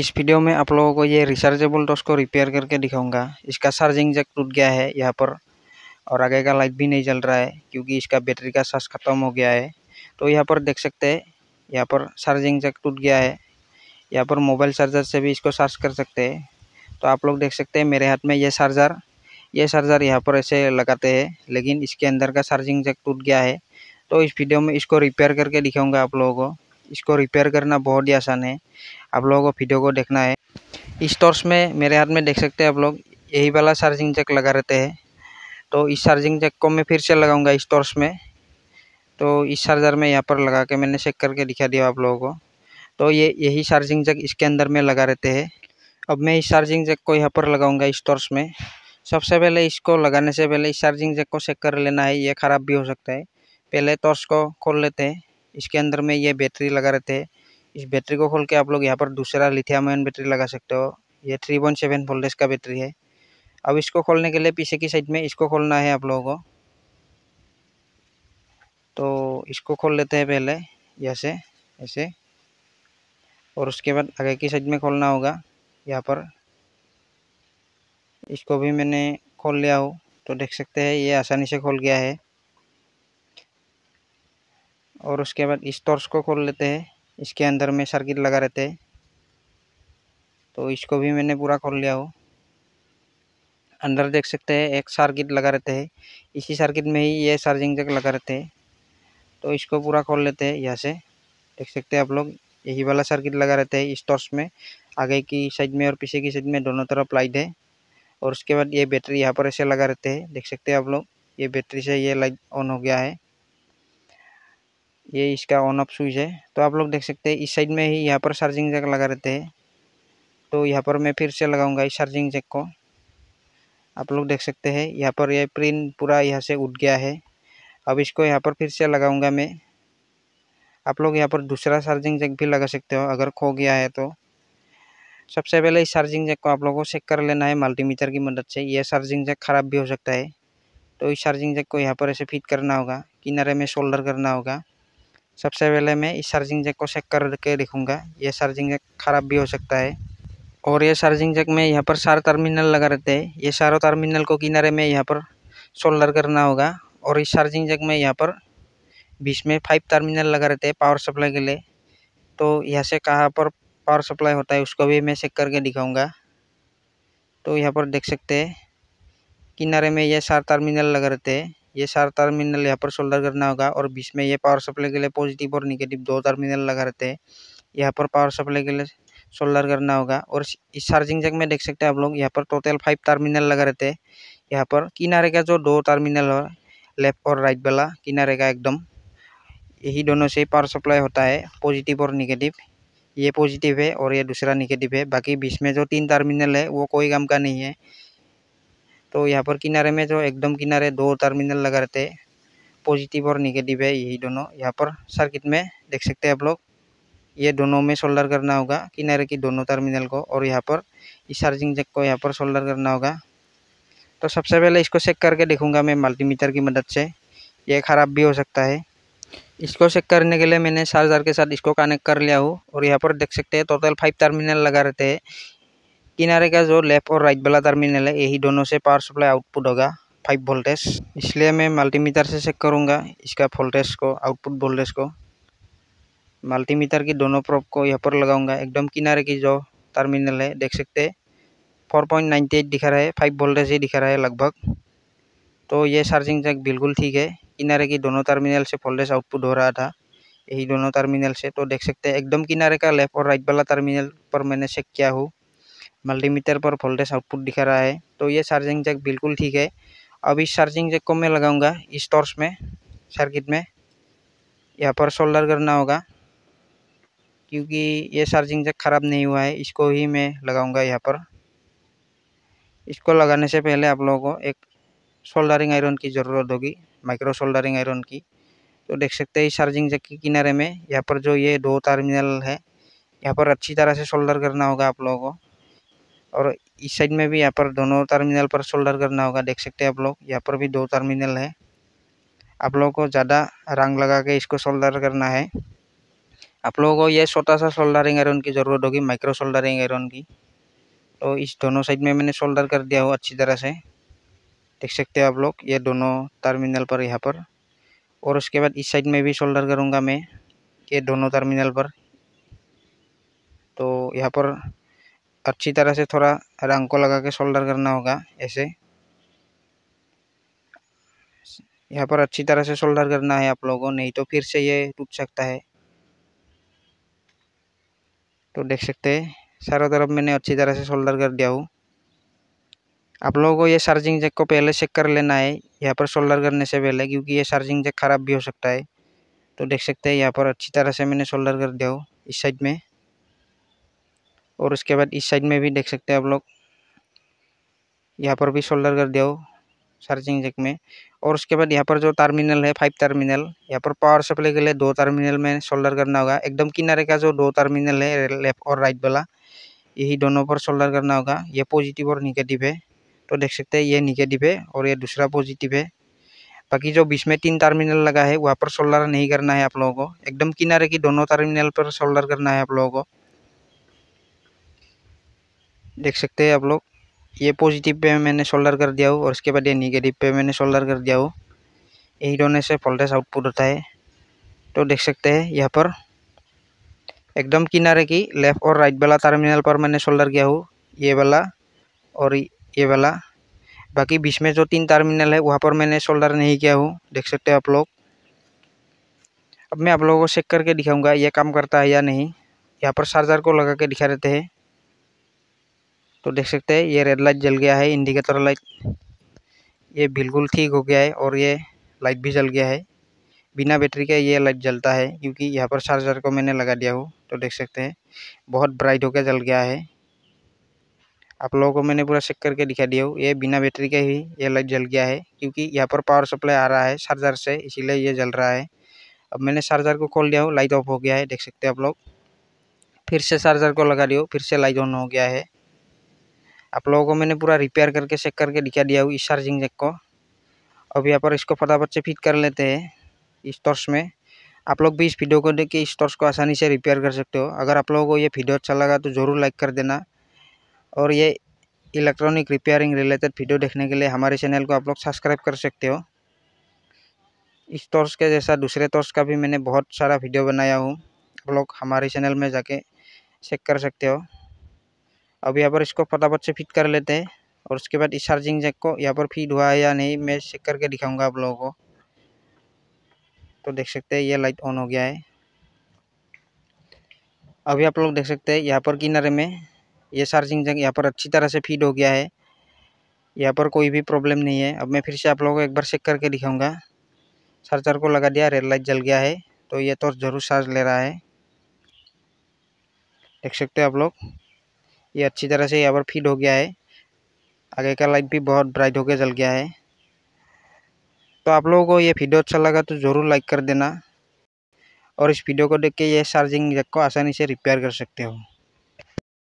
इस वीडियो में आप लोगों को ये रिचार्जेबल टॉर्च को रिपेयर करके दिखाऊंगा इसका चार्जिंग जैक टूट गया है यहाँ पर और आगे का लाइट भी नहीं जल रहा है क्योंकि इसका बैटरी का चार्ज खत्म हो गया है तो यहाँ पर देख सकते हैं यहाँ पर चार्जिंग जैक टूट गया है यहाँ पर मोबाइल चार्जर से भी इसको चार्ज कर सकते हैं तो आप लोग देख सकते हैं मेरे हाथ में ये चार्जर ये चार्जर यहाँ पर ऐसे लगाते हैं लेकिन इसके अंदर का चार्जिंग जैक टूट गया है तो इस वीडियो में इसको रिपेयर करके दिखाऊंगा आप लोगों को इसको रिपेयर करना बहुत ही आसान है आप लोगों को वीडियो को देखना है इस टॉर्च में मेरे हाथ में देख सकते हैं आप लोग यही वाला चार्जिंग जैक लगा रहते हैं तो इस चार्जिंग जैक को मैं फिर से लगाऊंगा इस टॉर्च में तो इस चार्जर में यहाँ पर लगा के मैंने चेक करके दिखा दिया आप लोगों को तो ये यही चार्जिंग जैक इसके अंदर में लगा रहते हैं अब मैं इस चार्जिंग जैक को यहाँ पर लगाऊंगा इस टॉर्च में सबसे पहले इसको लगाने से पहले इस चार्जिंग जैक को चेक कर लेना है ये ख़राब भी हो सकता है पहले टॉर्च को खोल लेते हैं इसके अंदर में ये बैटरी लगा रहते हैं इस बैटरी को खोल के आप लोग यहाँ पर दूसरा लिथियम आयन बैटरी लगा सकते हो ये थ्री पॉइंट सेवन वोल्टेज का बैटरी है अब इसको खोलने के लिए पीछे की साइड में इसको खोलना है आप लोगों को तो इसको खोल लेते हैं पहले ऐसे ऐसे और उसके बाद आगे की साइड में खोलना होगा यहाँ पर इसको भी मैंने खोल लिया हो तो देख सकते हैं ये आसानी से खोल गया है और उसके बाद इस टॉर्च को खोल लेते हैं इसके अंदर में सर्किट लगा रहते हैं तो इसको भी मैंने पूरा खोल लिया हो अंदर देख सकते हैं एक सर्किट लगा रहते हैं इसी सर्किट में ही ये चार्जिंग जैक लगा रहते हैं तो इसको पूरा खोल लेते हैं यहाँ से देख सकते हैं आप लोग यही वाला सर्किट लगा रहते हैं इस टॉर्च में आगे की साइड में और पीछे की साइड में दोनों तरफ लाइट है और उसके बाद ये बैटरी यहाँ पर ऐसे लगा रहते हैं देख सकते हैं आप लोग ये बैटरी से ये लाइट ऑन हो गया है ये इसका ऑन ऑफ स्विच है तो आप लोग देख सकते हैं इस साइड में ही यहाँ पर चार्जिंग जैक लगा रहते हैं तो यहाँ पर मैं फिर से लगाऊंगा इस चार्जिंग जैक को आप लोग देख सकते हैं यहाँ पर यह प्रिंट पूरा यहाँ से उठ गया है अब इसको यहाँ पर फिर से लगाऊंगा मैं आप लोग यहाँ पर दूसरा चार्जिंग जैक भी लगा सकते हो अगर खो गया है तो सबसे पहले इस चार्जिंग जैक को आप लोगों को चेक कर लेना है मल्टीमीटर की मदद से यह चार्जिंग जैक ख़राब भी हो सकता है तो इस चार्जिंग जैक को यहाँ पर ऐसे फिट करना होगा किनारे में शोल्डर करना होगा सबसे पहले मैं इस चार्जिंग जैक को चेक करके देखूंगा ये चार्जिंग जैक ख़राब भी हो सकता है और ये चार्जिंग जैक में यहाँ पर चार टर्मिनल लगा रहते हैं ये चारों टर्मिनल को किनारे में यहाँ पर सोल्डर करना होगा और इस चार्जिंग जैक में यहाँ पर बीच में फाइव टर्मिनल लगा रहते हैं पावर सप्लाई के लिए तो यहाँ से कहाँ पर पावर सप्लाई होता है उसको भी मैं चेक करके दिखाऊँगा तो यहाँ पर देख सकते हैं किनारे में यह चार टर्मिनल लगा रहते हैं ये चार टर्मिनल यहाँ पर सोल्डर करना होगा और बीच में ये पावर सप्लाई के लिए पॉजिटिव और निगेटिव दो टर्मिनल लगा रहते हैं यहाँ पर पावर सप्लाई के लिए सोल्डर करना होगा और इस चार्जिंग जग में देख सकते हैं आप लोग यहाँ पर टोटल फाइव टर्मिनल लगा रहते हैं यहाँ पर किनारे का जो दो टर्मिनल है लेफ्ट और राइट वाला किनारे का एकदम यही दोनों से पावर सप्लाई होता है पॉजिटिव और निगेटिव ये पॉजिटिव है और ये दूसरा निगेटिव है बाकी बीच में जो तीन टर्मिनल है वो कोई काम का नहीं है तो यहाँ पर किनारे में जो एकदम किनारे दो टर्मिनल लगा रहते हैं पॉजिटिव और निगेटिव है यही दोनों यहाँ पर सर्किट में देख सकते हैं आप लोग ये दोनों में सोल्डर करना होगा किनारे की दोनों टर्मिनल को और यहाँ पर इस चार्जिंग जैक को यहाँ पर सोल्डर करना होगा तो सबसे पहले इसको चेक करके देखूँगा मैं मल्टीमीटर की मदद से ये ख़राब भी हो सकता है इसको चेक करने के लिए मैंने चार्जर के साथ इसको कनेक्ट कर लिया हूँ और यहाँ पर देख सकते हैं टोटल फाइव टर्मिनल लगा रहते हैं किनारे का जो लेफ्ट और राइट वाला टर्मिनल है यही दोनों से पावर सप्लाई आउटपुट होगा फाइव वोल्टेज इसलिए मैं मल्टीमीटर से चेक करूँगा इसका वोल्टेज को आउटपुट वोल्टेज को मल्टीमीटर की दोनों प्रॉप को यहाँ पर लगाऊंगा एकदम किनारे की जो टर्मिनल है देख सकते हैं फोर पॉइंट नाइन्टी एट दिखा रहा है फाइव वोल्टेज ही दिखा रहा है लगभग तो ये चार्जिंग जैक बिल्कुल ठीक है किनारे की दोनों टर्मिनल से वोल्टेज आउटपुट हो रहा था यही दोनों टर्मिनल से तो देख सकते हैं एकदम किनारे का लेफ्ट और राइट वाला टर्मिनल पर मैंने चेक किया हूँ मल्टीमीटर पर वोल्टेज आउटपुट दिखा रहा है तो ये चार्जिंग जैक बिल्कुल ठीक है अब इस चार्जिंग जैक को मैं लगाऊंगा इस टॉर्च में सर्किट में यहाँ पर सोल्डर करना होगा क्योंकि ये चार्जिंग जैक ख़राब नहीं हुआ है इसको ही मैं लगाऊंगा यहाँ पर इसको लगाने से पहले आप लोगों को एक सोल्डरिंग आयरन की ज़रूरत होगी माइक्रो सोल्डरिंग आयरन की तो देख सकते हैं इस चार्जिंग जैक के किनारे में यहाँ पर जो ये दो टर्मिनल है यहाँ पर अच्छी तरह से सोल्डर करना होगा आप लोगों को और इस साइड में भी यहाँ पर दोनों टर्मिनल पर सोल्डर करना होगा देख सकते हैं आप लोग यहाँ पर भी दो टर्मिनल है आप लोगों को ज़्यादा रंग लगा के इसको सोल्डर करना है आप लोगों को यह छोटा सा सोल्डरिंग आयरन की ज़रूरत होगी माइक्रो सोल्डरिंग आयरन की तो इस दोनों साइड में मैंने सोल्डर कर दिया हो अच्छी तरह से देख सकते हो आप लोग ये दोनों टर्मिनल पर यहाँ पर और उसके बाद इस साइड में भी सोल्डर करूँगा मैं ये दोनों टर्मिनल पर तो यहाँ पर अच्छी तरह से थोड़ा रंग को लगा के शोल्डर करना होगा ऐसे यहाँ पर अच्छी तरह से शोल्डर करना है आप लोगों को नहीं तो फिर से ये टूट सकता है तो देख सकते हैं चारों तरफ मैंने अच्छी तरह से शोल्डर कर दिया हूँ आप लोगों को ये चार्जिंग जैक को पहले चेक कर लेना है यहाँ पर शोल्डर करने से पहले क्योंकि ये चार्जिंग जैक ख़राब भी हो सकता है तो देख सकते हैं यहाँ पर अच्छी तरह से मैंने शोल्डर कर दिया हूँ इस साइड में और उसके बाद इस साइड में भी देख सकते हैं आप लोग यहाँ पर भी शोल्डर कर दिया हो चार्जिंग जैक में और उसके बाद यहाँ पर जो टर्मिनल है फाइव टर्मिनल यहाँ पर पावर सप्लाई के लिए दो टर्मिनल में शोल्डर करना होगा एकदम किनारे का जो दो टर्मिनल है लेफ्ट और राइट वाला यही दोनों पर शोल्डर करना होगा ये पॉजिटिव और निगेटिव है तो देख सकते हैं ये निगेटिव है और ये दूसरा पॉजिटिव है बाकी जो बीच में तीन टर्मिनल लगा है वहाँ पर शोल्डर नहीं करना है आप लोगों को एकदम किनारे की दोनों टर्मिनल पर शोल्डर करना है आप लोगों को देख सकते हैं आप लोग ये पॉजिटिव पे मैंने सोल्डर कर दिया हो और उसके बाद ये निगेटिव पे मैंने सोल्डर कर दिया हो यही दोनों से वोल्टेज आउटपुट होता है तो देख सकते हैं यहाँ पर एकदम किनारे की लेफ़्ट और राइट वाला टर्मिनल पर मैंने सोल्डर किया हो ये वाला और ये वाला बाकी बीच में जो तीन टर्मिनल है वहाँ पर मैंने सोल्डर नहीं किया हो देख सकते हैं आप लोग अब मैं आप लोगों को चेक करके दिखाऊंगा ये काम करता है या नहीं यहाँ पर चार्जर को लगा के दिखा देते हैं तो देख सकते हैं ये रेड लाइट जल गया है इंडिकेटर लाइट ये बिल्कुल ठीक हो गया है और ये लाइट भी जल गया है बिना बैटरी का ये लाइट जलता है क्योंकि यहाँ पर चार्जर को मैंने लगा दिया हूँ तो देख सकते हैं बहुत ब्राइट होकर जल गया है आप लोगों को मैंने पूरा चेक करके दिखा दिया हूँ ये बिना बैटरी के ही ये लाइट जल गया है क्योंकि यहाँ पर पावर सप्लाई आ रहा है चार्जर से इसीलिए ये जल रहा है अब मैंने चार्जर को खोल दिया हूँ लाइट ऑफ हो गया है देख सकते हैं आप लोग फिर से चार्जर को लगा दियो फिर से लाइट ऑन हो गया है आप लोगों को मैंने पूरा रिपेयर करके चेक करके दिखा दिया हूँ इस चार्जिंग जैक को अब यहाँ पर इसको फटाफट से फिट कर लेते हैं इस टॉर्च में आप लोग भी इस वीडियो को देख के इस टॉर्च को आसानी से रिपेयर कर सकते हो अगर आप लोगों को ये वीडियो अच्छा लगा तो ज़रूर लाइक कर देना और ये इलेक्ट्रॉनिक रिपेयरिंग रिलेटेड वीडियो देखने के लिए हमारे चैनल को आप लोग सब्सक्राइब कर सकते हो इस टॉर्च के जैसा दूसरे टॉर्च का भी मैंने बहुत सारा वीडियो बनाया हूँ आप लोग हमारे चैनल में जाके चेक कर सकते हो अब यहाँ पर इसको फटाफट से फिट कर लेते हैं और उसके बाद इस चार्जिंग जैक को यहाँ पर फिट हुआ है या नहीं मैं चेक करके दिखाऊंगा आप लोगों को तो देख सकते हैं ये लाइट ऑन हो गया है अभी आप लोग देख सकते हैं यहाँ पर किनारे में ये चार्जिंग जैक यहाँ पर अच्छी तरह से फीड हो गया है यहाँ पर कोई भी प्रॉब्लम नहीं है अब मैं फिर से आप लोगों को एक बार चेक करके दिखाऊंगा चार्जर को लगा दिया रेड लाइट जल गया है तो ये तो ज़रूर चार्ज ले रहा है देख सकते हैं आप लोग ये अच्छी तरह से यहाँ पर फीड हो गया है आगे का लाइट भी बहुत ब्राइट होकर जल गया है तो आप लोगों को ये वीडियो अच्छा लगा तो ज़रूर लाइक कर देना और इस वीडियो को देख के ये चार्जिंग जैक को आसानी से रिपेयर कर सकते हो